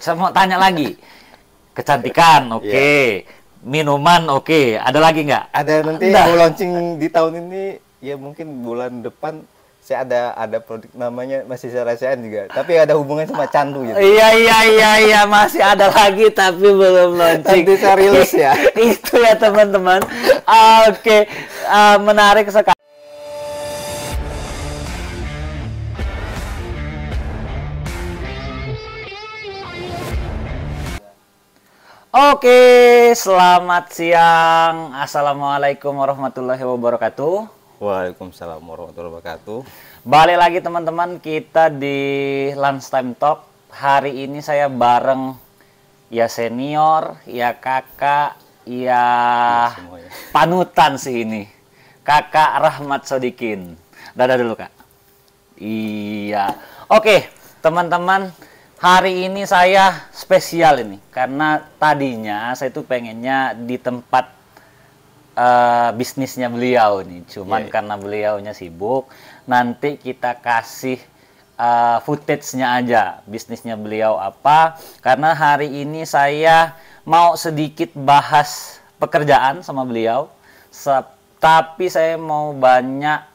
Saya mau tanya lagi. Kecantikan, iya. oke. Okay. Yeah. Minuman, oke. Okay. Ada lagi nggak? Ada nanti mau launching di tahun ini, ya mungkin bulan depan saya ada ada produk namanya masih saya rasain juga tapi ada hubungan sama candu gitu iya iya iya iya masih ada lagi tapi belum launching nanti saya rilis ya itu ya teman-teman oke okay. uh, menarik sekali Oke, selamat siang. Assalamualaikum warahmatullahi wabarakatuh. Waalaikumsalam warahmatullahi wabarakatuh. Balik lagi teman-teman kita di Lunchtime Talk. Hari ini saya bareng ya senior, ya kakak, ya, ya. panutan sih ini. Kakak Rahmat Sodikin. Dadah dulu kak. Iya. Oke, teman-teman Hari ini saya spesial ini karena tadinya saya tuh pengennya di tempat uh, bisnisnya beliau nih. Cuman yeah. karena beliaunya sibuk, nanti kita kasih uh, footage-nya aja bisnisnya beliau apa. Karena hari ini saya mau sedikit bahas pekerjaan sama beliau, tapi saya mau banyak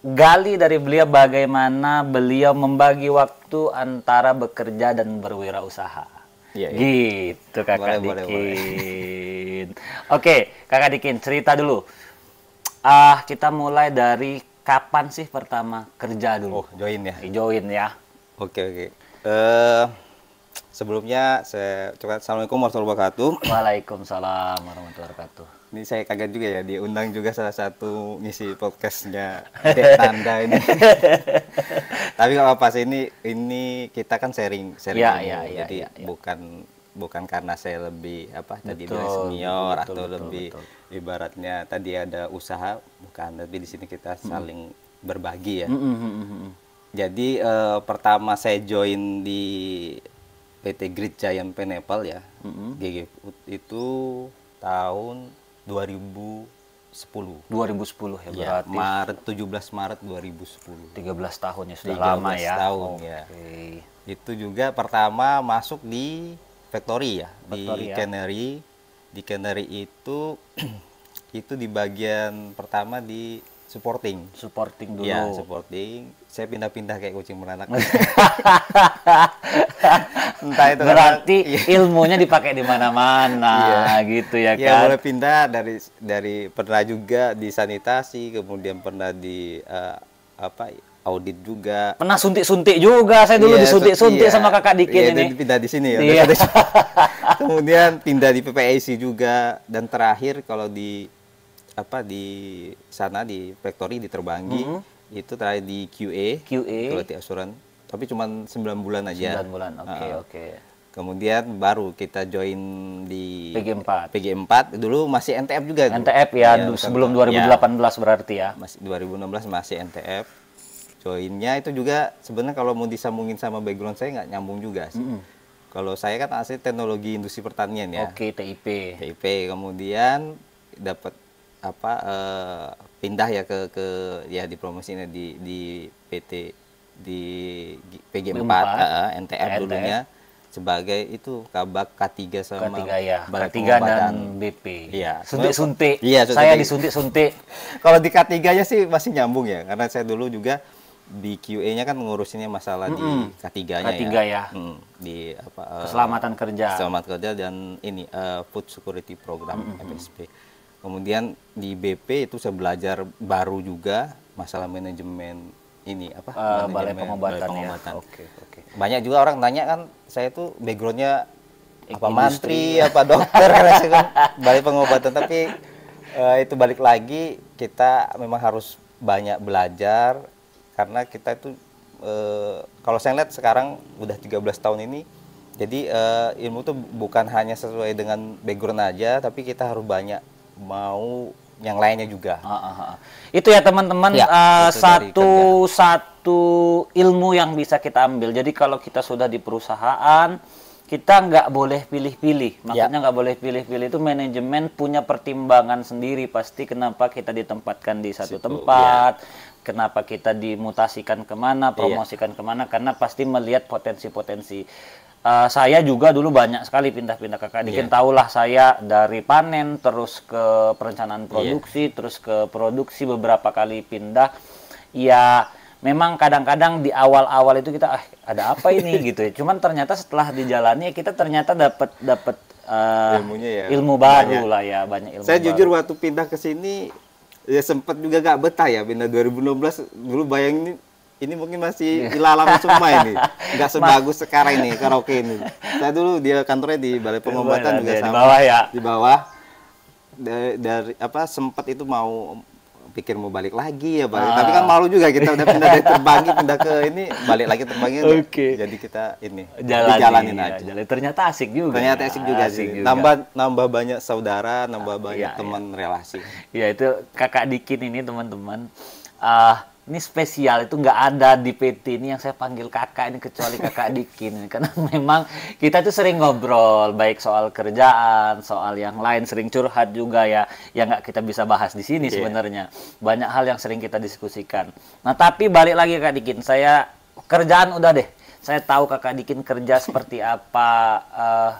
gali dari beliau bagaimana beliau membagi waktu antara bekerja dan berwirausaha. Ya, ya. Gitu Kakak boleh, Dikin. Boleh, boleh. Oke, Kakak Dikin cerita dulu. Ah, uh, kita mulai dari kapan sih pertama kerja dulu? Oh, join ya. Join ya. Oke, oke. Uh, sebelumnya saya coba Assalamualaikum warahmatullahi wabarakatuh. Waalaikumsalam warahmatullahi wabarakatuh ini saya kaget juga ya diundang juga salah satu ngisi podcastnya Dek Tanda ini tapi kalau pas ini ini kita kan sharing sharing ya, ya, ya, jadi ya, ya. bukan bukan karena saya lebih apa betul, tadi bilang senior betul, atau betul, lebih betul. ibaratnya tadi ada usaha bukan tapi di sini kita saling hmm. berbagi ya hmm, hmm, hmm, jadi eh, pertama saya join di PT Grid Giant Pineapple ya hmm. GG itu tahun 2010. 2010 ya, ya berarti. Maret 17 Maret 2010. 13 tahun ya sudah 13 lama ya. tahun okay. ya. Itu juga pertama masuk di factory ya, factory, di ya. canary. Di canary itu itu di bagian pertama di supporting. Supporting iya, dulu. Ya, supporting saya pindah-pindah kayak kucing beranak. Entah itu berarti karena, iya. ilmunya dipakai di mana-mana iya. gitu ya iya, kan. Ya boleh pindah dari dari pernah juga di sanitasi, kemudian pernah di uh, apa audit juga. Pernah suntik-suntik juga. Saya dulu iya, disuntik-suntik iya. sama kakak Dikin iya, ini. pindah di sini ya. Iya. kemudian pindah di PPIC juga dan terakhir kalau di apa di sana di factory di Terbangi. Mm -hmm itu terakhir di QA. QA. Quality Assurance. Tapi cuma 9 bulan aja. 9 bulan, oke, okay, uh, oke. Okay. Kemudian baru kita join di PG4. PG4 dulu masih NTF juga. NTF ya, iya, ya sebelum 2018 ya, berarti ya. Masih 2016 masih NTF. Joinnya itu juga sebenarnya kalau mau disambungin sama background saya nggak nyambung juga sih. Mm -hmm. Kalau saya kan asli teknologi industri pertanian ya. Oke, okay, TIP. TIP. Kemudian dapat apa uh, pindah ya ke ke ya di promosinya di di PT di PG4 uh, NTR dulunya sebagai itu kabak K3 sama K3 ya K3 dan BP. Iya. Suntik-suntik. Iya, suntik. saya disuntik-suntik. Kalau di K3-nya sih masih nyambung ya karena saya dulu juga di QA-nya kan ngurusinnya masalah ya. ya. mm -hmm. di K3-nya K3 ya. ya. Hmm. di apa uh, keselamatan kerja. Keselamatan kerja dan ini uh, food security program mm -hmm. FSP. Kemudian di BP itu saya belajar baru juga masalah manajemen ini apa? Uh, balai pengobatan. Balai pengobatan. Ya. Oke, okay, Okay. Banyak juga orang tanya kan saya itu backgroundnya apa mantri, apa dokter, kan balai pengobatan. Tapi uh, itu balik lagi kita memang harus banyak belajar karena kita itu uh, kalau saya lihat sekarang udah 13 tahun ini jadi uh, ilmu tuh bukan hanya sesuai dengan background aja tapi kita harus banyak mau yang lainnya juga. Uh, uh, uh. Itu ya teman-teman ya, uh, satu ya. satu ilmu yang bisa kita ambil. Jadi kalau kita sudah di perusahaan, kita nggak boleh pilih-pilih. Ya. Maksudnya nggak ya. boleh pilih-pilih itu manajemen punya pertimbangan sendiri pasti kenapa kita ditempatkan di satu Situ, tempat. Ya kenapa kita dimutasikan kemana, iya. promosikan iya. kemana, karena pasti melihat potensi-potensi. Uh, saya juga dulu banyak sekali pindah-pindah ke Dikin Yeah. Tahulah saya dari panen terus ke perencanaan iya. produksi, yeah. terus ke produksi beberapa kali pindah. Ya memang kadang-kadang di awal-awal itu kita ah ada apa ini gitu ya. Cuman ternyata setelah dijalani kita ternyata dapat dapat uh, eh, ya. Ilmu baru lah ya, banyak ilmu. Saya baru. jujur waktu pindah ke sini ya sempat juga gak betah ya pindah 2016 dulu bayangin ini mungkin masih iya. ilalang semua ini nggak sebagus Mas. sekarang ini karaoke ini saya dulu dia kantornya di balai pengobatan iya, juga sama di bawah ya di bawah dari, dari apa sempat itu mau pikir mau balik lagi ya balik. Ah. Tapi kan malu juga kita udah pindah dari Terbangi pindah ke ini balik lagi Terbangi. Okay. Jadi kita ini jalani, jalanin iya, iya, aja. Ternyata asik juga. Ternyata asik juga asik sih. Juga. Nambah nambah banyak saudara, nambah ah, banyak iya, teman iya. relasi. Ya itu kakak Dikin ini teman-teman. Uh, ini spesial itu nggak ada di PT ini yang saya panggil kakak ini kecuali kakak Dikin karena memang kita tuh sering ngobrol baik soal kerjaan soal yang lain sering curhat juga ya yang nggak kita bisa bahas di sini yeah. sebenarnya banyak hal yang sering kita diskusikan nah tapi balik lagi kak Dikin saya kerjaan udah deh saya tahu kakak Dikin kerja seperti apa uh,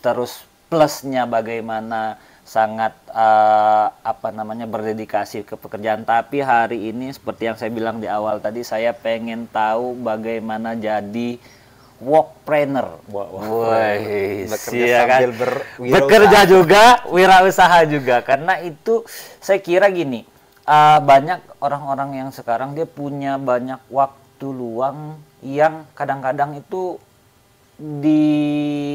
terus plusnya bagaimana sangat uh, apa namanya berdedikasi ke pekerjaan tapi hari ini seperti yang saya bilang di awal tadi saya pengen tahu bagaimana jadi walkpreneur. trainer wow, wow. bekerja kan? ber bekerja juga, wirausaha juga karena itu saya kira gini, uh, banyak orang-orang yang sekarang dia punya banyak waktu luang yang kadang-kadang itu di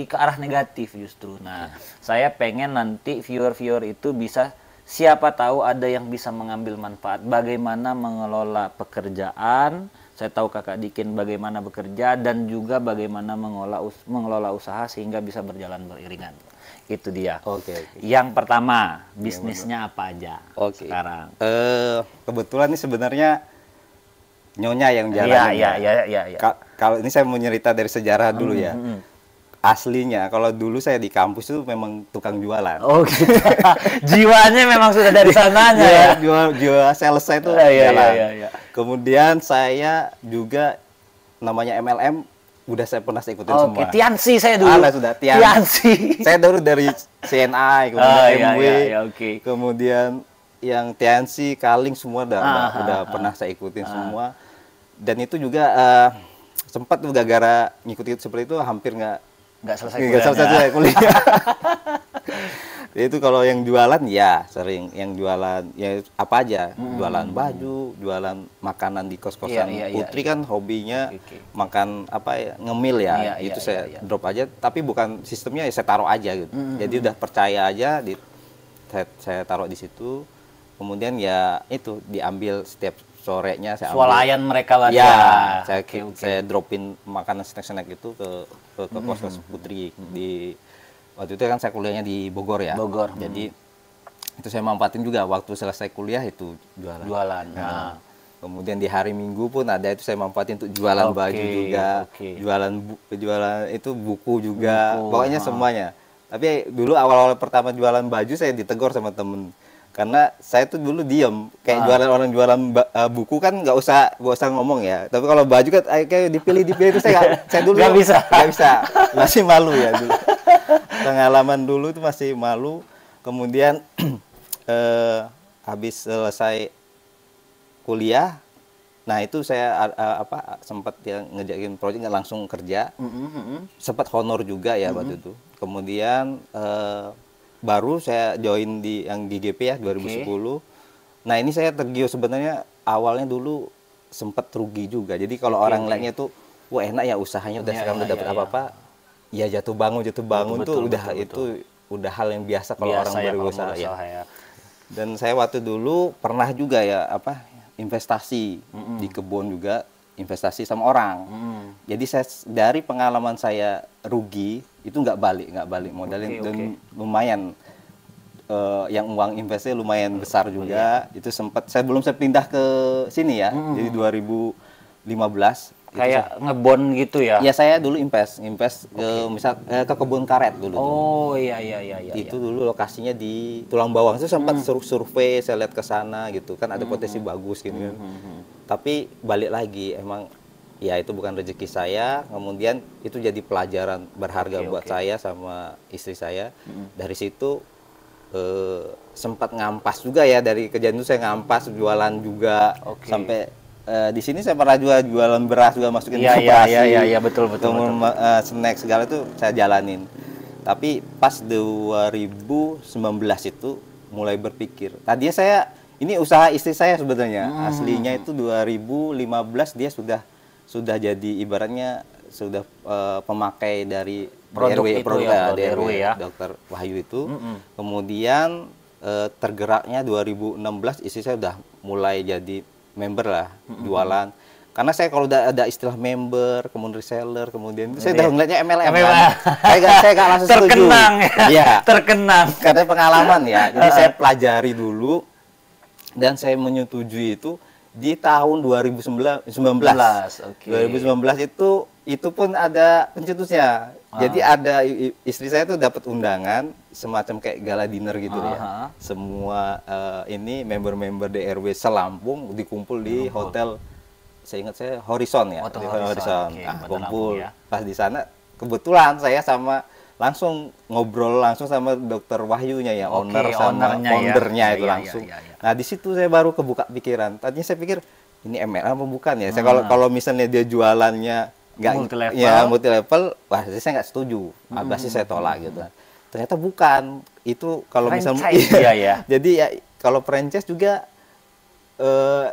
ke arah negatif justru. Nah, ya. saya pengen nanti viewer-viewer itu bisa siapa tahu ada yang bisa mengambil manfaat bagaimana mengelola pekerjaan. Saya tahu Kakak Dikin bagaimana bekerja dan juga bagaimana mengelola us mengelola usaha sehingga bisa berjalan beriringan. Itu dia. Oke. Okay, okay. Yang pertama, bisnisnya apa aja Oke. Okay. sekarang? Uh, kebetulan ini sebenarnya nyonya yang iya, jalan iya, ya. iya, iya, iya, iya. Kalau ini saya mau nyerita dari sejarah hmm, dulu ya. Hmm, -hmm. Aslinya kalau dulu saya di kampus itu memang tukang jualan. Oh gitu. Jiwanya memang sudah dari iya, sananya ya. jual jiwa sales saya itu oh, iya, Iya, iya, Kemudian saya juga namanya MLM udah saya pernah saya ikutin oh, semua. Tiansi saya dulu. Ah, sudah Tian. Tiansi. saya dulu dari CNI, kemudian oh, MW, iya, iya, okay. kemudian yang TNC, Kaling semua udah, aha, udah aha. Ah, ah. pernah saya ikutin aha. semua. Dan itu juga uh, sempat tuh gara-gara ngikutin seperti itu hampir nggak nggak selesai kuliah. Nggak selesai, selesai kuliah. Ya itu kalau yang jualan ya sering yang jualan ya apa aja hmm. jualan baju jualan makanan di kos kosan iya, iya, iya, putri iya. kan hobinya okay. makan apa ya ngemil ya iya, iya, itu saya drop aja tapi bukan sistemnya ya saya taruh aja gitu hmm. hmm jadi hmm. udah percaya aja di saya, saya taruh di situ kemudian ya itu diambil setiap sorenya saya swalayan ambil. mereka lah ya, ya. saya okay, okay. saya dropin makanan snack snack itu ke ke, ke kos mm -hmm. putri mm -hmm. di waktu itu kan saya kuliahnya di Bogor ya Bogor jadi mm itu saya manfaatin juga waktu selesai kuliah itu jualan jualan nah. Ah. Kemudian di hari Minggu pun ada itu saya manfaatin untuk jualan okay, baju juga, okay. jualan bu, jualan itu buku juga, buku, pokoknya nah. semuanya. Tapi dulu awal-awal pertama jualan baju saya ditegur sama temen karena saya tuh dulu diem kayak ah. jualan orang jualan eh, buku kan nggak usah gak usah ngomong ya tapi kalau baju kan eh, kayak dipilih dipilih itu saya gak, saya dulu nggak bisa nggak bisa masih malu ya dulu pengalaman dulu itu masih malu kemudian eh, habis selesai kuliah nah itu saya uh, apa sempat ya, ngejakin proyek nggak langsung kerja mm -hmm. sempat honor juga ya mm -hmm. waktu itu kemudian eh, baru saya join di yang di GGP ya 2010. Okay. Nah ini saya tergiur sebenarnya awalnya dulu sempat rugi juga. Jadi kalau okay, orang lainnya tuh wah enak ya usahanya udah ya, sekarang ya, udah iya, dapat ya, apa-apa. Ya. ya jatuh bangun jatuh bangun betul, tuh betul, udah betul, itu betul. udah hal yang biasa kalau orang ya, berusaha ya. ya. Dan saya waktu dulu pernah juga ya apa investasi mm -hmm. di kebun juga investasi sama orang. Mm. Jadi saya dari pengalaman saya rugi itu nggak balik nggak balik modal okay, dan okay. lumayan uh, yang uang investnya lumayan besar oh, juga iya. itu sempat saya belum saya pindah ke sini ya hmm. jadi 2015 kayak ngebon gitu ya? Ya saya dulu invest, invest okay. ke misal ke, ke kebun karet dulu. Oh iya iya iya. iya itu iya. dulu lokasinya di Tulang Bawang. Itu sempat hmm. survei, saya lihat ke sana gitu kan ada potensi bagus gitu. Hmm. Tapi balik lagi emang ya itu bukan rezeki saya kemudian itu jadi pelajaran berharga okay, buat okay. saya sama istri saya mm dari situ eh, sempat ngampas juga ya dari kejadian itu saya ngampas jualan juga okay. sampai eh, di sini saya pernah jual jualan beras juga masukin yeah, iya ya, ya, ya betul betul, betul. Eh, snack segala itu saya jalanin tapi pas 2019 itu mulai berpikir tadinya nah, saya ini usaha istri saya sebetulnya hmm. aslinya itu 2015 dia sudah sudah jadi ibaratnya sudah uh, pemakai dari produk DRW, itu produk ya, ya DRW, DRW ya. Dokter Wahyu itu. Mm -hmm. Kemudian uh, tergeraknya 2016 istri saya sudah mulai jadi member lah mm -hmm. jualan. Karena saya kalau udah ada istilah member, kemudian reseller, kemudian itu saya iya. udah ngeliatnya MLM. MLM. Kan? saya gak, saya gak langsung terkenang, setuju. Ya. Iya. terkenang. Karena pengalaman ya. Jadi saya pelajari dulu dan saya menyetujui itu di tahun 2019. okay. 2019 itu itu pun ada pencetusnya. Ah. Jadi ada istri saya itu dapat undangan semacam kayak gala dinner gitu -huh. ya. Semua uh, ini member-member DRW selampung dikumpul di hotel saya ingat saya Horizon ya. Hotel oh, Horizon. Horizon. Okay, Nah, kumpul. Ya. Pas di sana kebetulan saya sama langsung ngobrol langsung sama dokter Wahyunya ya, okay, owner sama ownernya ya. itu iya, iya, langsung. Ya, ya, ya Nah di situ saya baru kebuka pikiran. Tadinya saya pikir ini MLM apa bukan ya? Saya kalau ah. kalau misalnya dia jualannya nggak multi level. ya multi level, wah saya nggak setuju. Agak nah, hmm. sih saya tolak gitu. Ternyata bukan. Itu kalau misalnya iya. ya. jadi ya kalau franchise juga eh,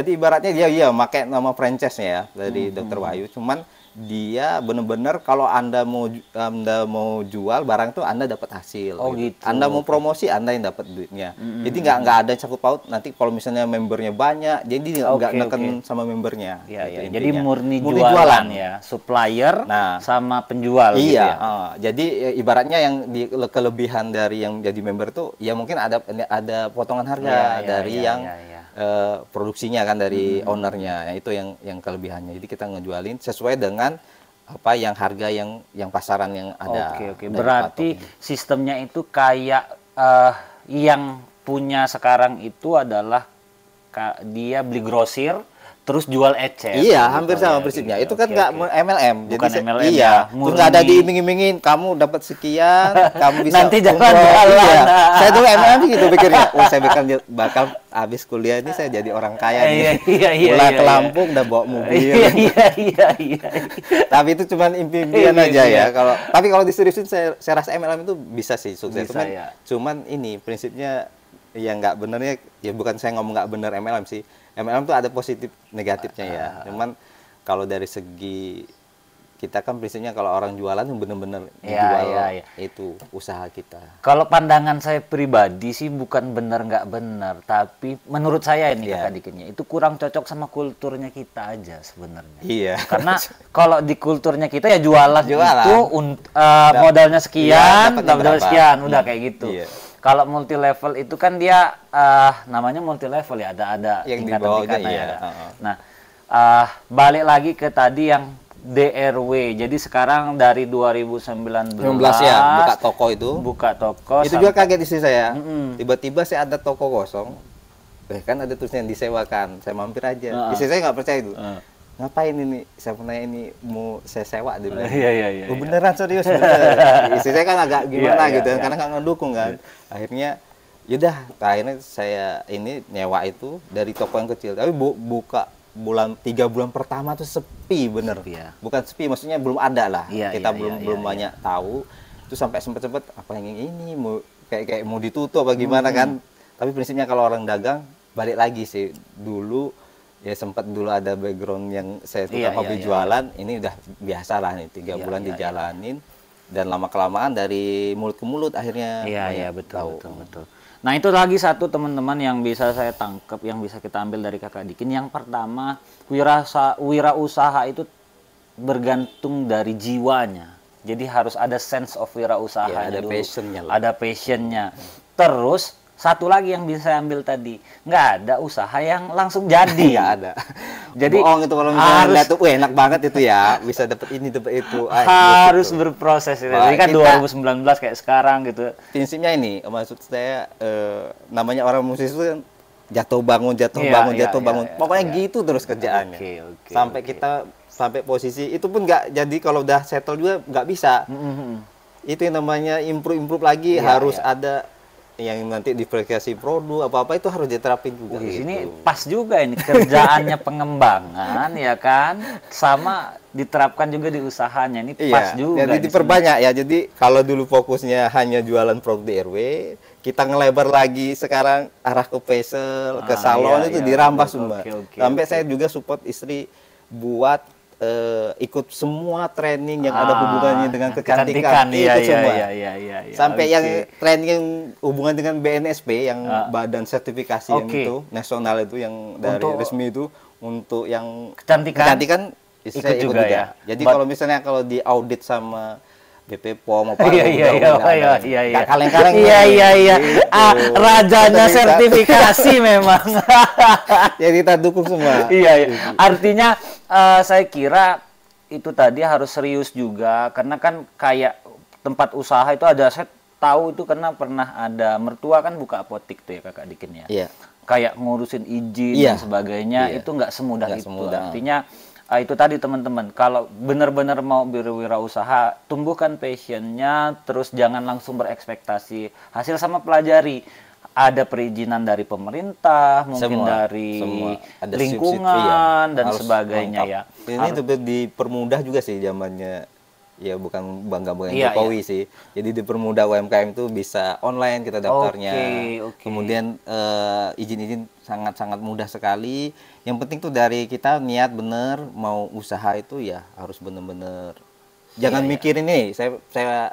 jadi ibaratnya dia iya pakai nama franchise ya dari hmm. Dokter hmm. Wahyu. Cuman dia benar-benar kalau anda mau anda mau jual barang tuh anda dapat hasil. Oh gitu. gitu. Anda mau promosi anda yang dapat duitnya. Mm-hmm. Jadi nggak nggak ada cakup paut. Nanti kalau misalnya membernya banyak, jadi nggak okay, neken okay. sama membernya. Iya, gitu, iya. Jadi murni, murni jualan, jualan ya, supplier nah, sama penjual. Gitu iya. Gitu ya? uh, jadi ya, ibaratnya yang di, kelebihan dari yang jadi member tuh, ya mungkin ada ada potongan harga ya, dari ya, yang ya, ya uh, produksinya kan dari hmm. hmm, hmm. ownernya. Ya, itu yang yang kelebihannya. Jadi kita ngejualin sesuai dengan apa yang harga yang yang pasaran yang ada. Oke oke. Berarti sistemnya itu kayak uh, yang punya sekarang itu adalah dia beli grosir terus jual ecer. Iya, gitu kan hampir sama ya, prinsipnya. Iya, Itu kan enggak okay, okay. MLM. Bukan jadi, MLM iya. ya. Nggak ada diiming-imingin. Kamu dapat sekian, kamu bisa nanti jangan jualan. Iya. Saya dulu MLM gitu pikirnya. Oh, saya bakal bakal habis kuliah ini saya jadi orang kaya nih. Iya, iya, iya, Pulang iya, ke iya. Lampung udah bawa mobil. Iya, iya, iya, iya. iya. Tapi itu cuma impian iya, aja ya. Kalau tapi kalau diseriusin saya, saya rasa MLM itu bisa sih sukses. Bisa, cuman, ya. cuman ini prinsipnya yang enggak benernya ya bukan saya ngomong nggak bener MLM sih MLM tuh ada positif negatifnya ya. Ah. Cuman kalau dari segi kita kan prinsipnya kalau orang jualan yang benar-benar ya, jual ya, ya. itu usaha kita. Kalau pandangan saya pribadi sih bukan benar nggak benar, tapi menurut saya ini ya. kakak dikitnya itu kurang cocok sama kulturnya kita aja sebenarnya. Iya. Karena kalau di kulturnya kita ya jualan, jualan. itu uh, modalnya iya, sekian, ya, modal sekian, udah hmm. kayak gitu. Iya kalau multi level itu kan dia uh, namanya multi level ya ada ada yang tingkatan iya. ya. Uh-huh. Nah, uh, balik lagi ke tadi yang DRW. Jadi sekarang dari 2019 15 ya buka toko itu. Buka toko. Itu juga kaget istri saya. Mm-mm. Tiba-tiba saya ada toko kosong. Eh, kan ada yang disewakan. Saya mampir aja. Uh-huh. Istri saya nggak percaya itu. Uh-huh ngapain ini saya punya ini mau saya sewa dia bilang iya iya iya oh, iya. beneran serius beneran. saya kan agak iya, gimana yeah, gitu yeah, karena nggak ngedukung kan yeah. akhirnya yaudah akhirnya saya ini nyewa itu dari toko yang kecil tapi bu buka bulan tiga bulan pertama tuh sepi bener sepi, ya. bukan sepi maksudnya belum ada lah yeah, kita yeah, belum yeah, belum yeah, banyak yeah. tahu itu sampai sempet sempet apa yang ini mau kayak kayak mau ditutup apa gimana hmm. kan tapi prinsipnya kalau orang dagang balik lagi sih dulu ya sempat dulu ada background yang saya suka iya, iya hobi iya, jualan iya. ini udah biasa lah nih tiga iya, bulan iya, iya. dijalanin iya. dan lama kelamaan dari mulut ke mulut akhirnya iya iya betul tahu. betul betul nah itu lagi satu teman-teman yang bisa saya tangkap yang bisa kita ambil dari kakak Dikin yang pertama wirasa, wirausaha itu bergantung dari jiwanya jadi harus ada sense of iya, wirausaha ya, ada passionnya ada passionnya terus satu lagi yang bisa ambil tadi nggak ada usaha yang langsung jadi ya ada jadi oh itu kalau misalnya harus, lihat tuh enak banget itu ya bisa dapat ini dapat itu Ay, ah, gitu harus gitu. berproses itu jadi kan kita, 2019 kayak sekarang gitu prinsipnya ini maksud saya eh, namanya orang musisi itu kan jatuh bangun jatuh ya, bangun iya, jatuh ya, bangun ya, pokoknya ya. gitu terus kerjaannya okay, okay, sampai okay. kita sampai posisi itu pun nggak jadi kalau udah settle juga nggak bisa mm -hmm. itu yang namanya improve improve lagi ya, harus ya. ada yang nanti diverifikasi produk apa apa itu harus diterapin juga. Wih, gitu. Ini pas juga ini kerjaannya pengembangan ya kan, sama diterapkan juga di usahanya ini iya, pas juga. Jadi diperbanyak ya. Jadi kalau dulu fokusnya hanya jualan produk di RW, kita ngelebar lagi sekarang arah ke facial, ah, ke salon iya, itu iya, dirambah iya. semua. Okay, okay, Sampai okay. saya juga support istri buat uh, ikut semua training yang ah, ada hubungannya dengan kecantikan, kecantikan itu iya, iya, semua. Iya, iya, iya, iya, Sampai okay. yang training yang hubungan dengan BNSP yang ah. badan sertifikasi okay. yang itu nasional itu yang dari untuk, resmi itu untuk yang kecantikan, kecantikan ikut, ikut juga, juga ya. Jadi kalau misalnya kalau di audit sama BP POM apa iya iya iya iya, iya iya iya kaleng-kaleng iya iya iya ah, rajanya kita sertifikasi memang jadi kita dukung semua iya iya gitu. artinya uh, saya kira itu tadi harus serius juga karena kan kayak tempat usaha itu ada saya tahu itu karena pernah ada mertua kan buka apotik tuh ya kakak Dikin ya iya. kayak ngurusin izin iya. dan sebagainya iya. itu nggak semudah gak itu semudah. artinya uh, itu tadi teman-teman kalau benar-benar mau berwirausaha tumbuhkan passionnya terus jangan langsung berekspektasi hasil sama pelajari ada perizinan dari pemerintah mungkin semua, dari semua. Ada iya. lingkungan ya. dan Harus sebagainya lengkap. ya ini Harus, dipermudah juga sih zamannya ya bukan bangga bangga iya, Jokowi iya. sih. Jadi dipermudah UMKM itu bisa online kita daftarnya. Okay, okay. Kemudian uh, izin-izin sangat-sangat mudah sekali. Yang penting tuh dari kita niat bener mau usaha itu ya harus bener-bener jangan iya, mikir iya. ini saya saya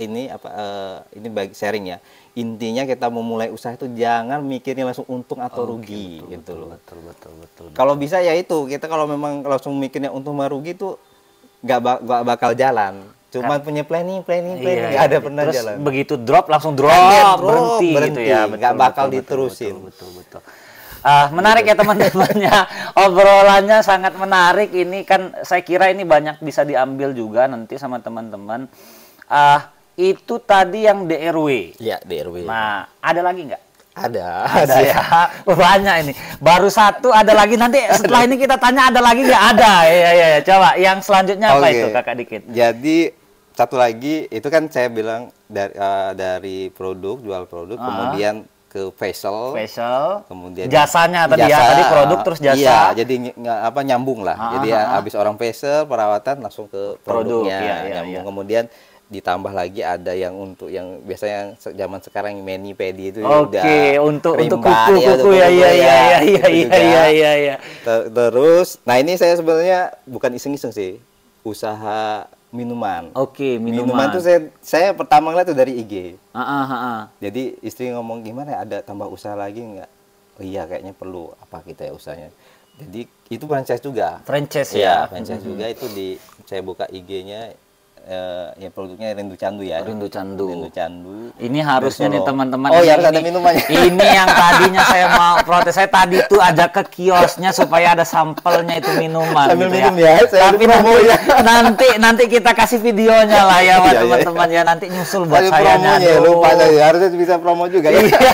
ini apa uh, ini bagi sharing ya. Intinya kita memulai usaha itu jangan mikirnya langsung untung atau oh, rugi betul, gitu betul, loh. Betul betul betul. betul kalau bisa ya itu kita kalau memang langsung mikirnya untung atau rugi tuh nggak ba gak bakal jalan cuma punya planning planning iya, planning iya. nggak iya, ada pernah Terus jalan begitu drop langsung drop, iya, drop berhenti, berhenti gitu ya nggak bakal betul, diterusin betul betul, betul, Uh, menarik ya teman temannya obrolannya sangat menarik ini kan saya kira ini banyak bisa diambil juga nanti sama teman-teman uh, itu tadi yang DRW ya DRW nah ada lagi nggak ada. Ada ya. Oh, banyak ini. Baru satu ada lagi nanti setelah ini kita tanya ada lagi nggak ada. Ya ya ya. Coba yang selanjutnya okay. apa itu Kakak Dikit? Jadi satu lagi itu kan saya bilang dari uh, dari produk jual produk uh -huh. kemudian ke facial, facial, kemudian jasanya tadi ya, jasa, ya tadi produk terus jasa, iya jadi apa nyambung lah, Aha. jadi ya, habis orang facial perawatan langsung ke produknya produk, iya, iya, nyambung iya. kemudian ditambah lagi ada yang untuk yang biasanya zaman sekarang mani pedi itu Oke, okay, udah untuk rimba, untuk kuku ya, ya, ya kuku ya ya ya ya gitu ya, ya ya ya, ya, ya. Ter terus nah ini saya sebenarnya bukan iseng-iseng sih usaha minuman. Oke, okay, minuman. Minuman tuh saya saya pertama ngeliat tuh dari IG. Ah, ah, ah, ah. Jadi istri ngomong gimana ada tambah usaha lagi nggak? Oh, iya kayaknya perlu apa kita gitu ya usahanya. Jadi itu franchise juga. Franchise ya. ya franchise mm -hmm. juga itu di saya buka IG-nya uh, ya produknya Rindu Candu ya. Rindu Candu. Rindu Candu. Ini harusnya nih teman-teman. Oh, ini, ya harus ada minumannya. Ini yang tadinya saya mau protes. Saya tadi tuh ajak ke kiosnya supaya ada sampelnya itu minuman Sambil gitu ya. minum ya. ya Tapi nanti, ya. nanti nanti kita kasih videonya lah ya iya, iya. teman-teman ya, ya. ya nanti nyusul buat saya. Promonya lupa saya ya. harusnya bisa promo juga ya. Iya.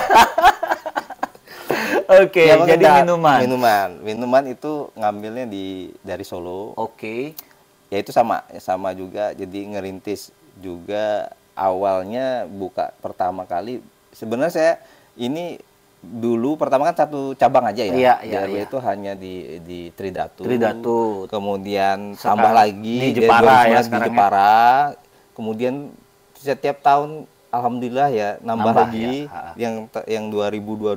Oke, okay, ya, jadi minuman. Minuman, minuman itu ngambilnya di dari Solo. Oke. Okay ya itu sama ya, sama juga jadi ngerintis juga awalnya buka pertama kali sebenarnya saya ini dulu pertama kan satu cabang aja ya. Iya, iya, DRB iya. itu hanya di di Tridatu. Tridatu. Kemudian sekarang tambah lagi di ya, Jepara ya di ya. Jepara. Ya. Kemudian setiap tahun alhamdulillah ya nambah, nambah lagi ya. yang yang 2022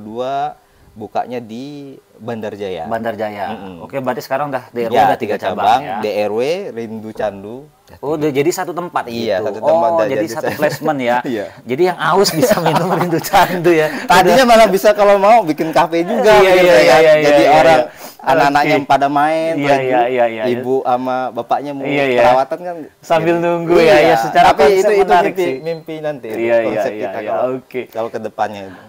bukanya di Bandar Jaya. Bandar Jaya. Mm -hmm. Oke, berarti sekarang udah DRW ya, udah tiga cabang, cabang ya. DRW, Rindu Candu. Oh, udah jadi satu tempat iya, gitu. Satu tempat oh, jadi, jadi satu placement ya. iya. Jadi yang aus bisa minum Rindu Candu ya. Tadinya udah. malah bisa kalau mau bikin kafe juga iya, gitu iya, iya, Iya, iya, jadi iya, iya. orang iya. anak-anaknya okay. pada main, iya, lagi, iya, iya, iya, ibu sama bapaknya mau iya, iya. perawatan kan sambil gitu. nunggu iya, ya. ya iya. secara Tapi itu itu mimpi, mimpi nanti iya, iya, konsep iya, kita iya, kalau, okay. kalau ke depannya itu.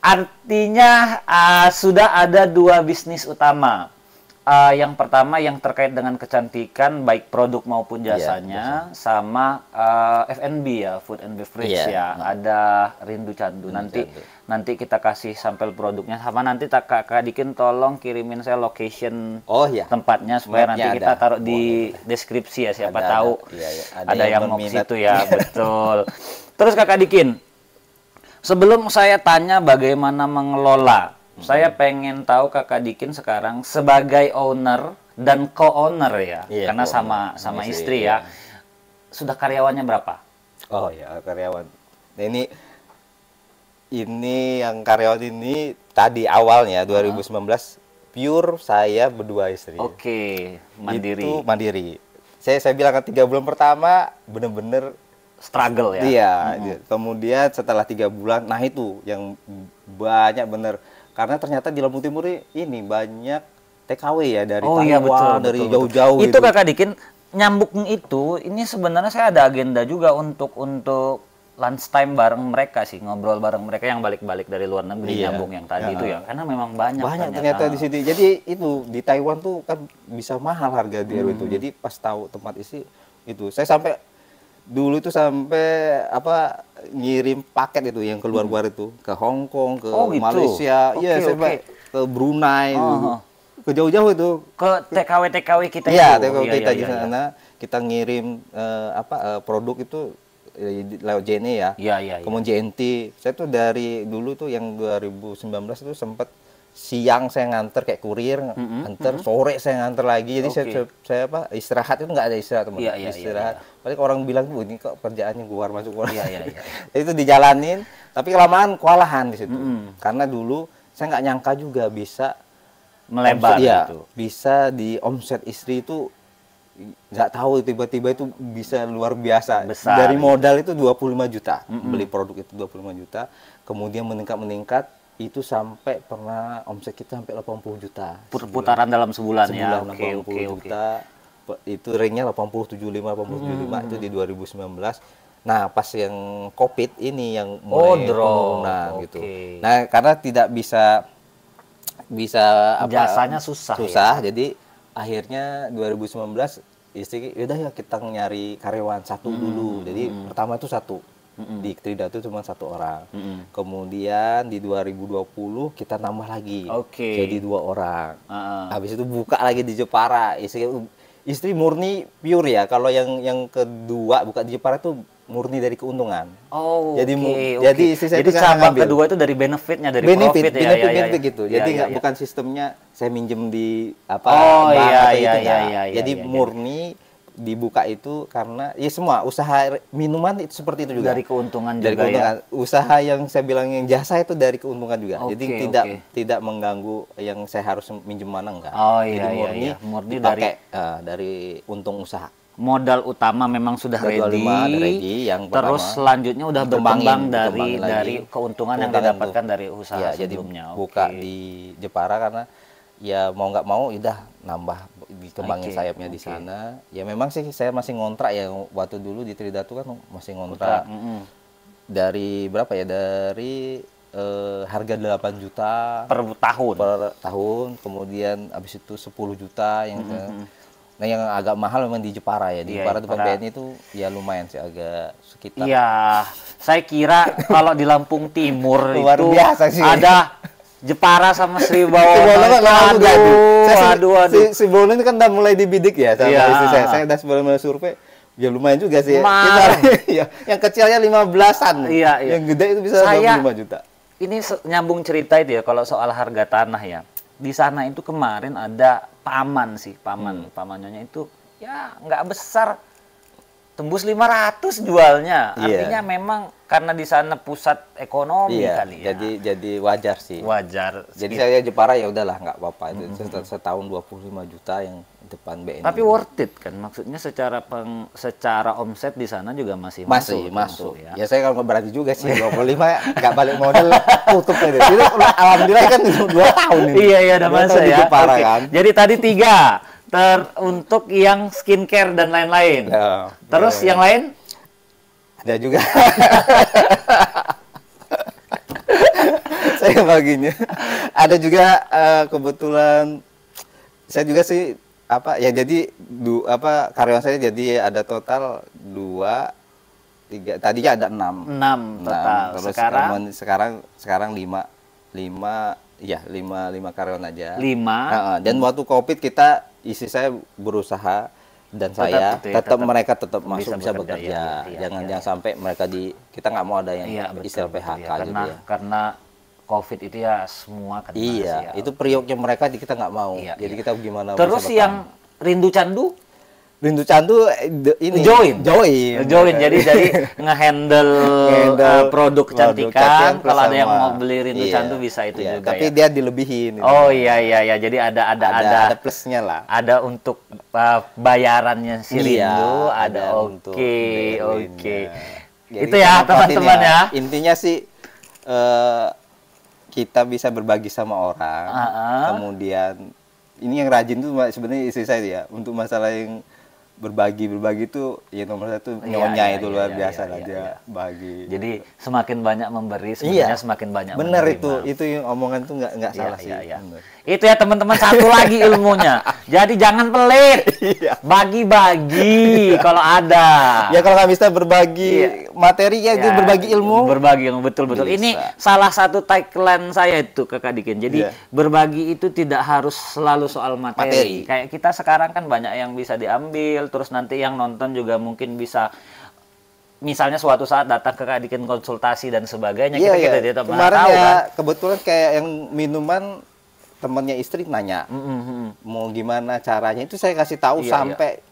Artinya uh, sudah ada dua bisnis utama. Uh, yang pertama yang terkait dengan kecantikan baik produk maupun iya, jasanya yeah, sama uh, ah, F&B ya food and beverage yeah. ya nah. ada rindu candu rindu nanti candu. nanti kita kasih sampel produknya sama nanti tak kakak Dikin tolong kirimin saya location oh ya yeah. tempatnya supaya Mereka nanti ada. kita taruh di oh, deskripsi ya siapa ada, tahu ada, ya, ya. ada, ada yang, yang mau situ ya betul terus kakak Dikin Sebelum saya tanya bagaimana mengelola, hmm. saya pengen tahu Kakak Dikin sekarang sebagai owner dan co-owner ya, iya, karena sama sama istri, istri ya. Iya. Sudah karyawannya berapa? Oh ya karyawan. Nah, ini ini yang karyawan ini tadi awalnya 2019 huh? pure saya berdua istri. Oke, okay, mandiri. Itu mandiri. Saya saya bilang kan tiga bulan pertama bener-bener struggle ya. Iya. Hmm. Kemudian setelah tiga bulan, nah itu yang banyak bener. Karena ternyata di Lampung Timur ini banyak TKW ya dari oh, iya, Taiwan, iya, dari jauh-jauh. Itu gitu. kakak Dikin nyambuk itu, ini sebenarnya saya ada agenda juga untuk untuk lunch time bareng mereka sih ngobrol bareng mereka yang balik-balik dari luar negeri iya. nyambung yang tadi ya. itu ya karena memang banyak banyak ternyata, ternyata di sini jadi itu di Taiwan tuh kan bisa mahal harga dia hmm. itu jadi pas tahu tempat isi itu saya sampai dulu tuh sampai apa ngirim paket itu yang keluar-luar hmm. itu ke Hong Kong, ke oh, gitu. Malaysia, okay, ya sampai okay. ke Brunei, uh -huh. ke jauh-jauh itu. Ke TKW TKW kita ya, itu. TKW iya, kita kita ya, di iya, iya. sana ya, kita ngirim uh, apa uh, produk itu eh, lewat JNE ya. Iya, iya. Kemudian ya. JNT. Saya tuh dari dulu tuh yang 2019 itu sempat siang saya nganter kayak kurir, mm -hmm, nganter mm -hmm. sore saya nganter lagi. Jadi okay. saya, saya apa istirahat itu nggak ada istirahat, teman. Yeah, yeah, iya, istirahat. Yeah, yeah. Paling orang bilang bu ini kok kerjaannya keluar masuk keluar. Yeah, yeah, yeah. itu dijalanin, tapi kelamaan kewalahan di situ. Mm -hmm. Karena dulu saya nggak nyangka juga bisa melebar ya, itu. Bisa di omset istri itu nggak tahu tiba-tiba itu bisa luar biasa. Besar, Dari gitu. modal itu 25 juta, mm -hmm. beli produk itu 25 juta, kemudian meningkat-meningkat itu sampai pernah omset kita sampai 80 juta. putaran dalam sebulan, ya. sebulan ya. Oke, okay, oke, okay, juta. Okay. Itu ringnya 80 75 80 75 hmm. itu di 2019. Nah, pas yang Covid ini yang mulai oh, nah okay. gitu. Nah, karena tidak bisa bisa apa jasanya susah. Ya. Susah. Ya? Jadi akhirnya 2019 istri udah ya kita nyari karyawan satu hmm. dulu. Jadi hmm. pertama itu satu Mm-hmm. Di Tridatu cuma satu orang. Mm-hmm. Kemudian di 2020 kita tambah lagi. Okay. Jadi dua orang. Uh-huh. Habis itu buka lagi di Jepara. Istri istri murni pure ya. Kalau yang yang kedua buka di Jepara itu murni dari keuntungan. Oh, jadi okay, okay. jadi istri saya jadi kan cabang kedua itu dari benefitnya dari benefit, profit benefit, ya, ya, benefit, ya, benefit ya, gitu. Ya, jadi ya, ya. bukan sistemnya saya minjem di apa oh, bank iya, atau iya, itu iya, iya, iya, Jadi iya, iya. murni Ya dibuka itu karena ya semua usaha minuman itu seperti itu juga dari keuntungan dari juga ya? keuntungan ya? usaha yang saya bilang yang jasa itu dari keuntungan juga okay, jadi tidak okay. tidak mengganggu yang saya harus minjem mana enggak oh, iya, jadi iya, murni iya, murni dipakai, dari uh, dari untung usaha modal utama memang sudah ready, 25, ready yang pertama, terus selanjutnya udah berkembang dari dari keuntungan yang didapatkan dari usaha ya, sebelumnya jadi okay. buka di Jepara karena ya mau nggak mau udah nambah dikembangin okay, sayapnya okay. di sana. Ya memang sih saya masih ngontrak ya waktu dulu di Tridatu kan masih ngontrak. Mm -hmm. Dari berapa ya? Dari eh, harga 8 juta per tahun. Per tahun, kemudian habis itu 10 juta yang mm -hmm. Nah yang agak mahal memang di Jepara ya. Di yeah, Jepara, itu BNI itu ya lumayan sih agak sekitar. Iya, saya kira kalau di Lampung Timur Luar itu biasa sih. ada Jepara sama Sri Bawono kan lawan aduh, aduh, saya, aduh, Si, Si, Bawono ini kan udah mulai dibidik ya sama yeah. istri saya. Saya udah sebelum mulai survei. Ya lumayan juga sih. Mar. Kita, ya, yang kecilnya 15-an. Iya, iya. Yang gede itu bisa saya, 25 juta. Ini nyambung cerita itu ya kalau soal harga tanah ya. Di sana itu kemarin ada paman sih, paman. Hmm. Pamannya itu ya nggak besar tembus 500 jualnya. Iya. Artinya yeah. memang karena di sana pusat ekonomi yeah. kali ya. Jadi jadi wajar sih. Wajar. Jadi sekitar. saya Jepara ya udahlah nggak apa-apa. Mm -hmm. Setahun 25 juta yang depan BNI. Tapi worth it kan maksudnya secara peng, secara omset di sana juga masih masih masuk. masuk. Ya. ya saya kalau berarti juga sih 25 nggak balik modal tutup aja. Jadi alhamdulillah kan 2 tahun ini. Iya iya ada masa ya. Jepara, okay. kan. Jadi tadi tiga ter untuk yang skincare dan lain-lain. Ya, terus yang lain? Ada juga. saya baginya. Ada juga uh, kebetulan saya juga sih apa ya jadi du, apa karyawan saya jadi ada total dua tiga tadinya ada enam enam total enam. terus sekarang sekarang sekarang lima lima ya lima lima karyawan aja lima uh, dan waktu covid kita isi saya berusaha dan tetap saya tetap, tetap, tetap mereka tetap masuk bisa, bekerja. bekerja. Ya, ya, jangan ya. jangan sampai mereka di kita nggak mau ada yang ya, betul, istilah PHK ya. Gitu karena, ya. karena COVID itu ya semua kena. Iya, ya. itu prioknya mereka di kita nggak mau. ya, Jadi ya. kita gimana? Terus yang rindu candu Rindu tuh eh, ini join join join jadi iya. jadi ngehandle uh, produk kecantikan. kalau ada yang mau beli Rindu iya, Candu bisa itu iya, juga tapi ya. dia dilebihin oh iya iya iya jadi ada ada ada, ada, ada plusnya lah ada untuk uh, bayarannya si iya, Rindu ada oke oke itu ya teman-teman ya, ya intinya sih uh, kita bisa berbagi sama orang uh -uh. kemudian ini yang rajin tuh sebenarnya istri saya ya untuk masalah yang berbagi berbagi ya itu ya nomor satu nyonya iya, itu iya, luar iya, biasa iya, lah dia iya. bagi jadi semakin banyak memberi sebenarnya iya, semakin banyak benar itu itu yang omongan tuh nggak nggak iya, salah iya, sih iya, iya. Itu ya teman-teman satu lagi ilmunya. Jadi jangan pelit. Iya. Bagi-bagi kalau ada. Ya kalau nggak bisa berbagi iya. materi ya, ya berbagi ilmu. Berbagi ilmu betul-betul. Ini salah satu tagline saya itu Kak Dikin. Jadi yeah. berbagi itu tidak harus selalu soal materi. materi. Kayak kita sekarang kan banyak yang bisa diambil terus nanti yang nonton juga mungkin bisa misalnya suatu saat datang ke Kadikin konsultasi dan sebagainya yeah, kita yeah. kita iya. tidak tahu ya, kan. kebetulan kayak yang minuman temennya istri nanya mm -hmm. mau gimana caranya itu saya kasih tahu iya, iya. sampai iya.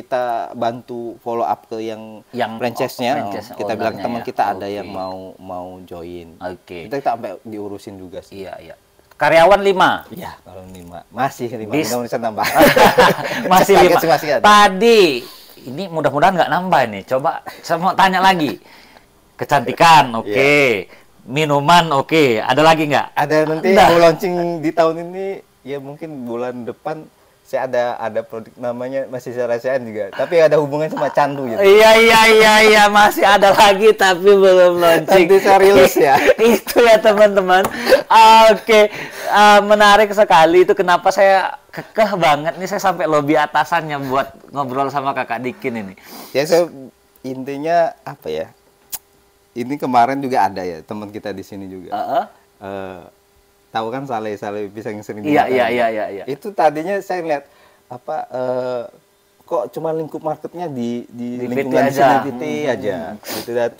kita bantu follow up ke yang yang franchise-nya oh, franchise kita bilang teman ya. kita okay. ada yang mau mau join oke okay. kita, kita sampai diurusin juga sih iya iya karyawan lima iya kalau lima masih lima Bis- mudah tambah masih lima masih ada. tadi ini mudah-mudahan nggak nambah nih coba saya mau tanya lagi kecantikan oke okay. Iya. yeah minuman oke okay. ada lagi nggak ada nanti mau launching di tahun ini ya mungkin bulan depan saya ada ada produk namanya masih saya rasain juga tapi ada hubungan sama candu gitu iya iya iya iya masih ada lagi tapi belum launching nanti saya rilis ya itu ya teman-teman oke okay. uh, eh, menarik sekali itu kenapa saya kekeh banget nih saya sampai lobby atasannya buat ngobrol sama kakak Dikin ini ya saya intinya apa ya ini kemarin juga ada ya teman kita di sini juga. Uh -uh. uh, tahu kan Saleh Saleh bisa yang sering iya, kan? iya iya iya iya. Itu tadinya saya lihat apa uh, kok cuma lingkup marketnya di di, di lingkungan aja, di hmm. aja hmm. gitu dah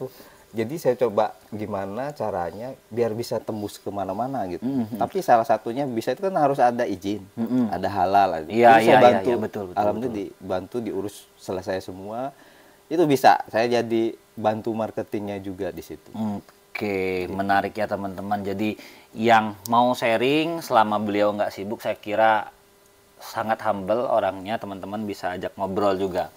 Jadi saya coba gimana caranya biar bisa tembus kemana-mana gitu. -hmm. hmm. Tapi salah satunya bisa itu kan harus ada izin, mm -hmm. ada halal. Iya iya iya, iya betul. betul Alhamdulillah betul. dibantu diurus selesai semua itu bisa saya jadi bantu marketingnya juga di situ oke menarik ya teman-teman jadi yang mau sharing selama beliau nggak sibuk saya kira sangat humble orangnya teman-teman bisa ajak ngobrol juga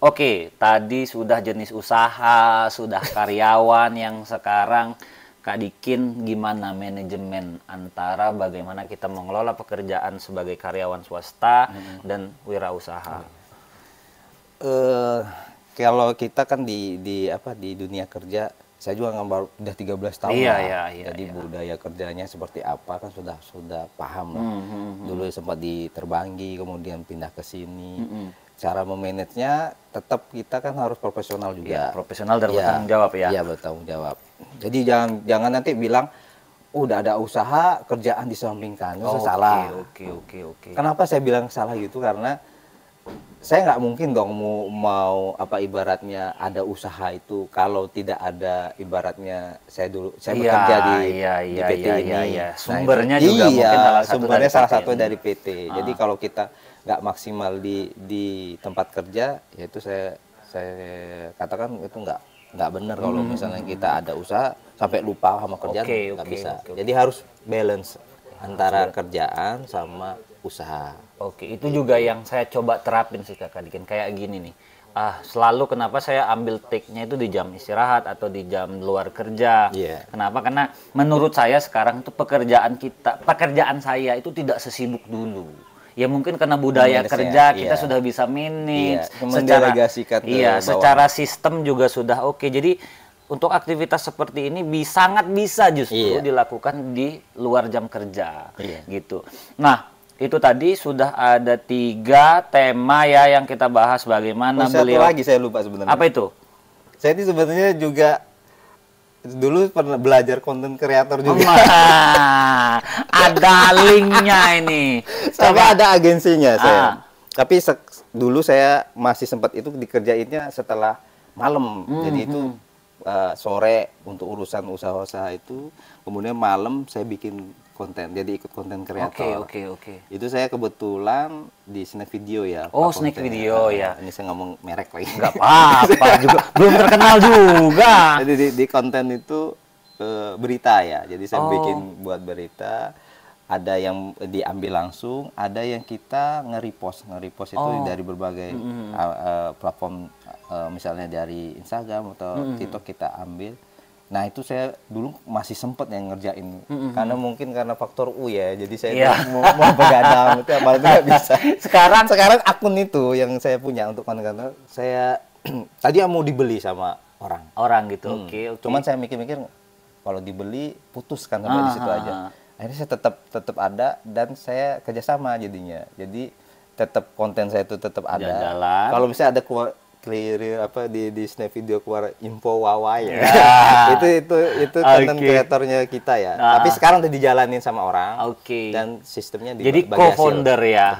Oke, tadi sudah jenis usaha, sudah karyawan yang sekarang Kak Dikin gimana manajemen antara bagaimana kita mengelola pekerjaan sebagai karyawan swasta mm-hmm. dan wirausaha? Hmm kalau kita kan di di apa di dunia kerja saya juga nggak baru udah 13 tahun iya, lah. Iya, iya, Jadi iya. budaya kerjanya seperti apa kan sudah sudah paham lah. Mm -hmm. Dulu sempat di kemudian pindah ke sini. Mm -hmm. Cara memanage-nya tetap kita kan harus profesional juga. Ya, profesional dan ya, bertanggung jawab ya. Iya, bertanggung jawab. Jadi jangan jangan nanti bilang uh, udah ada usaha kerjaan disampingkan. Itu oh, salah. Oke, okay, oke, okay, oke. Kenapa saya bilang salah gitu? Karena saya nggak mungkin dong mau, mau apa ibaratnya ada usaha itu kalau tidak ada ibaratnya saya dulu saya iya, bekerja di, iya, iya, di PT iya, ini iya, iya. Nah, sumbernya nah, juga iya, mungkin salah satu sumbernya dari salah PT satu dari PT ah. jadi kalau kita nggak maksimal di di tempat kerja yaitu saya saya katakan itu nggak nggak benar hmm. kalau misalnya kita ada usaha sampai lupa sama kerjaan nggak okay, bisa okay, okay. jadi harus balance antara kerjaan sama usaha. Oke, itu gitu. juga yang saya coba terapin sih kak Dikin kayak gini nih. Ah, selalu kenapa saya ambil take-nya itu di jam istirahat atau di jam luar kerja. Yeah. Kenapa? Karena menurut saya sekarang itu pekerjaan kita, pekerjaan saya itu tidak sesibuk dulu ya mungkin karena budaya ya, kerja kita yeah. sudah bisa manage yeah. secara iya secara sistem juga sudah oke okay. jadi untuk aktivitas seperti ini bi sangat bisa justru yeah. dilakukan di luar jam kerja yeah. gitu nah itu tadi sudah ada tiga tema ya yang kita bahas bagaimana oh, satu lagi saya lupa sebenarnya. Apa itu? Saya ini sebenarnya juga dulu pernah belajar konten kreator juga. Oh, ada linknya ini. Sama ada agensinya saya. Ah. Tapi dulu saya masih sempat itu dikerjainnya setelah malam. Mm -hmm. Jadi itu uh, sore untuk urusan usaha-usaha itu. Kemudian malam saya bikin konten, jadi ikut konten kreator. Oke, okay, oke, okay, oke. Okay. Itu saya kebetulan di snack video ya. Oh, snack konten. video nah, ya. Ini saya ngomong merek lagi. Enggak apa-apa juga, belum terkenal juga. Jadi di, di konten itu e, berita ya. Jadi saya oh. bikin buat berita ada yang diambil langsung, ada yang kita nge-repost. nge itu oh. dari berbagai mm -hmm. uh, uh, platform uh, misalnya dari Instagram atau mm -hmm. TikTok kita ambil Nah itu saya dulu masih sempat yang ngerjain mm -hmm. karena mungkin karena faktor U ya, jadi saya yeah. mau, mau begadang itu apa itu nggak bisa. Sekarang sekarang akun itu yang saya punya untuk konten saya tadi mau dibeli sama orang. Orang gitu. Hmm. Oke. Okay, okay. Cuman saya mikir-mikir kalau dibeli putus kan sampai di situ ah, aja. Ah, ah. Akhirnya saya tetap tetap ada dan saya kerjasama jadinya. Jadi tetap konten saya itu tetap ada. Kalau misalnya ada clear apa di di snap video keluar info wawa ya. Yeah. itu itu itu okay. kreatornya kita ya. Nah. Tapi sekarang udah dijalanin sama orang. Oke. Okay. Dan sistemnya di Jadi co-founder ya.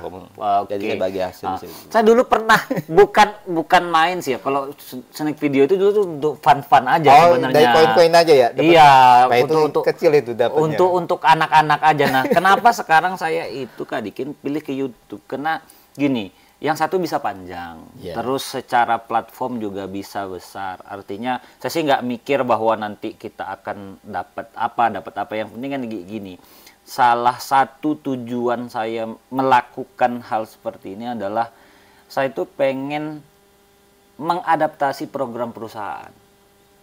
Okay. Jadi bagi hasil. Nah. Saya dulu pernah bukan bukan main sih ya. Kalau snap video itu dulu tuh untuk fun-fun aja oh, sebenarnya. dari poin-poin aja ya. Dapet iya, nah, itu untuk kecil itu dapetnya. Untuk untuk anak-anak aja nah. kenapa sekarang saya itu kadikin pilih ke YouTube? Karena gini, yang satu bisa panjang, yeah. terus secara platform juga bisa besar. Artinya saya sih nggak mikir bahwa nanti kita akan dapat apa, dapat apa. Yang penting kan gini, salah satu tujuan saya melakukan hal seperti ini adalah saya itu pengen mengadaptasi program perusahaan.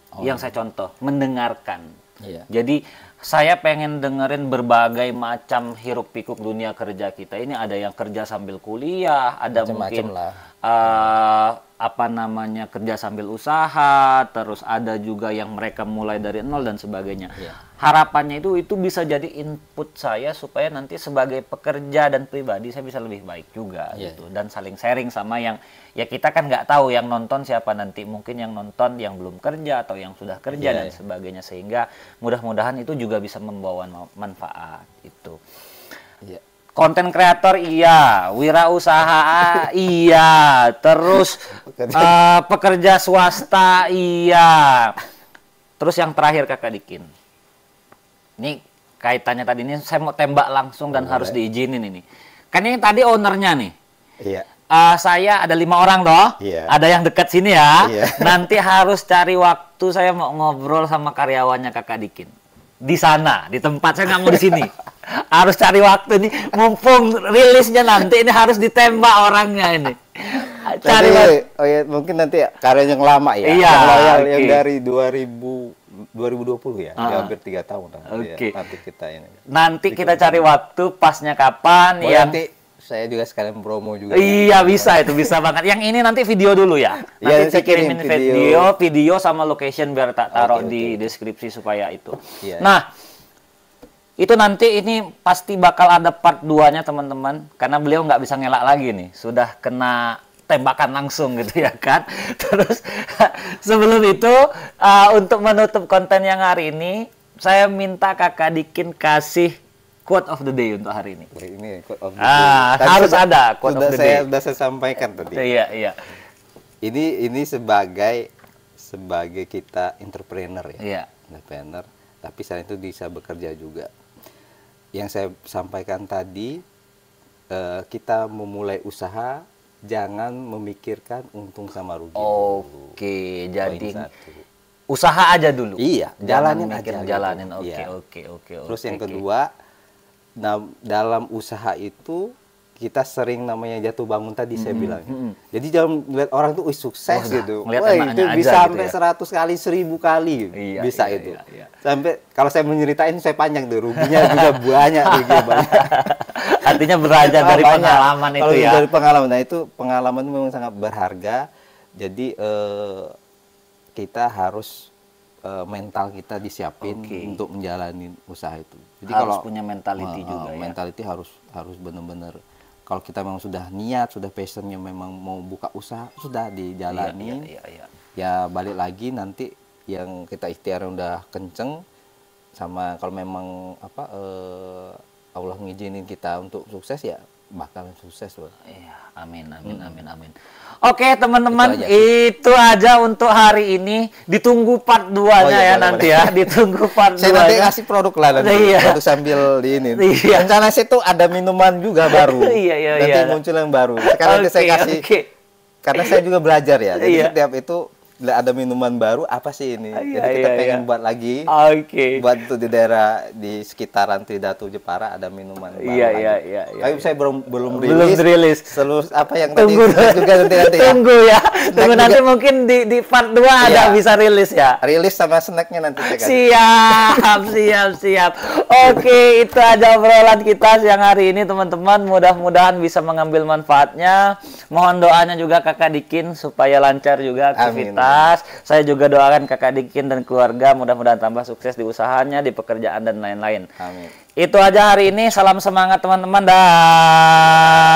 Oh. Yang saya contoh, mendengarkan. Yeah. Jadi saya pengen dengerin berbagai macam hiruk pikuk dunia kerja kita ini ada yang kerja sambil kuliah ada Macem -macem mungkin lah. Uh, apa namanya kerja sambil usaha, terus ada juga yang mereka mulai dari nol dan sebagainya. ya. Harapannya itu itu bisa jadi input saya supaya nanti sebagai pekerja dan pribadi saya bisa lebih baik juga ya. gitu iya. dan saling sharing sama yang ya kita kan nggak tahu yang nonton siapa nanti mungkin yang nonton yang belum kerja atau yang sudah kerja ya, dan iya. sebagainya sehingga mudah-mudahan itu juga bisa membawa manfaat itu konten kreator iya, wirausaha iya, terus uh, pekerja swasta iya. Terus yang terakhir Kakak Dikin. Ini kaitannya tadi ini saya mau tembak langsung dan Boleh. harus diizinin ini. Kan yang tadi ownernya nih. Iya. Uh, saya ada lima orang doh yeah. ada yang dekat sini ya. Yeah. Nanti harus cari waktu saya mau ngobrol sama karyawannya kakak Dikin di sana, di tempat saya nggak mau di sini. harus cari waktu nih, mumpung rilisnya nanti ini harus ditembak orangnya ini. Cari nanti, oh ya, mungkin nanti karya yang lama ya, iya, yang loyal okay. yang dari 2000 2020 ya, ah. ya hampir tiga tahun nanti, iya, okay. ya, nanti kita ini. Nanti kita cari waktu pasnya kapan Boleh yang nanti saya juga sekalian promo juga. Iya bisa itu bisa banget. Yang ini nanti video dulu ya. Iya, nanti ya, saya kirimin video. video, video sama location biar tak taruh okay, di okay. deskripsi supaya itu. Iya. Nah itu nanti ini pasti bakal ada part 2-nya teman-teman karena beliau nggak bisa ngelak lagi nih sudah kena tembakan langsung gitu ya kan terus sebelum itu uh, untuk menutup konten yang hari ini saya minta kakak Dikin kasih quote of the day untuk hari ini. Ini quote of the Ah, harus ada quote sudah of the saya, day. Sudah saya sampaikan tadi. Iya, iya. Ini ini sebagai sebagai kita entrepreneur ya. Iya. Entrepreneur, tapi saya itu bisa bekerja juga. Yang saya sampaikan tadi eh, kita memulai usaha jangan memikirkan untung sama rugi. Oke, jadi usaha aja dulu. Iya, jalanin jangan aja. Gitu. Jalanin. Iya. Oke, oke, oke. Terus yang kedua nah dalam usaha itu kita sering namanya jatuh bangun tadi -hmm. saya mm-hmm. bilang. -hmm. Jadi jangan lihat orang tuh Wih, sukses oh, gitu. Wah, itu bisa aja, gitu sampai gitu ya. 100 kali, seribu kali gitu. iya, bisa iya, itu. Iya, iya. Sampai kalau saya menceritain saya panjang tuh ruginya juga banyak banyak. Artinya belajar dari banyak. pengalaman itu kalau ya. Dari pengalaman nah itu pengalaman memang sangat berharga. Jadi eh, kita harus eh, mental kita disiapin okay. untuk menjalani usaha itu. Jadi harus kalau punya mentality uh, juga ya. mentality harus harus benar-benar kalau kita memang sudah niat, sudah passionnya memang mau buka usaha, sudah dijalani. Iya, iya, iya, iya. Ya balik lagi nanti yang kita ikhtiar udah kenceng sama kalau memang apa eh, Allah ngizinin kita untuk sukses ya bakal sukses loh. Iya, amin, amin, amin, amin. Oke teman-teman, itu, aja. itu aja untuk hari ini. Ditunggu part 2-nya oh, iya, ya boleh, nanti boleh. ya. Ditunggu part 2 Saya nanti kasih produk lah nanti. Iya. Produk sambil di ini. Iya. Rencana saya tuh ada minuman juga baru. Iya, iya, iya, nanti iya. muncul yang baru. Sekarang okay, saya kasih. Okay. Karena saya juga belajar ya. Jadi iya. setiap itu ada minuman baru apa sih ini? Ah, iya, Jadi kita iya, iya. pengen iya. buat lagi. Oke. Okay. Buat tuh di daerah di sekitaran Tridatu Jepara ada minuman baru. Iya iya, iya iya. Tapi iya. saya belum belum rilis. Belum rilis. Seluruh apa yang tunggu. tadi juga nanti nanti. Ya. Tunggu ya. Nah, tunggu nanti juga. mungkin di di part 2 iya. ada bisa rilis ya. Rilis sama snacknya nanti. Cek siap siap siap. Oke okay, itu aja obrolan kita siang hari ini teman-teman. Mudah-mudahan bisa mengambil manfaatnya. Mohon doanya juga kakak Dikin supaya lancar juga aktivitas sukses. Saya juga doakan kakak Dikin dan keluarga mudah-mudahan tambah sukses di usahanya, di pekerjaan dan lain-lain. Amin. Itu aja hari ini. Salam semangat teman-teman. Dah.